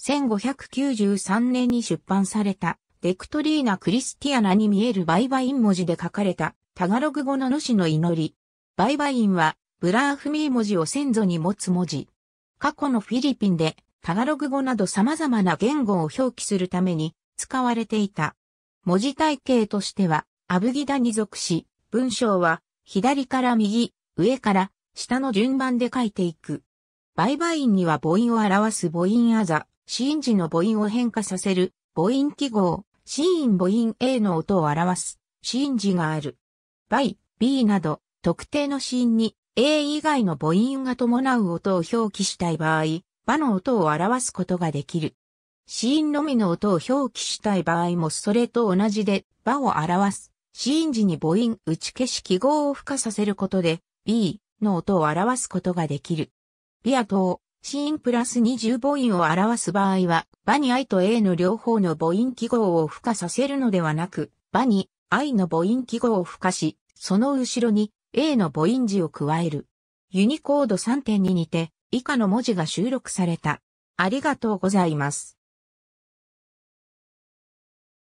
1593年に出版された、デクトリーナ・クリスティアナに見えるバイバイン文字で書かれた、タガログ語の主の祈り。バイバインは、ブラーフミー文字を先祖に持つ文字。過去のフィリピンで、タガログ語など様々な言語を表記するために、使われていた。文字体系としては、アブギダに属し、文章は、左から右、上から、下の順番で書いていく。バイバインには母音を表す母音あざ、ーン時の母音を変化させる母音記号、シーン母音 A の音を表すーン時がある。by、B など特定のシーンに A 以外の母音が伴う音を表記したい場合、場の音を表すことができる。シーンのみの音を表記したい場合もそれと同じで場を表す。ーン時に母音打ち消し記号を付加させることで B の音を表すことができる。ビア等、シーンプラス20母音を表す場合は、場に i と a の両方の母音記号を付加させるのではなく、場に i の母音記号を付加し、その後ろに a の母音字を加える。ユニコード3.2にて、以下の文字が収録された。ありがとうございます。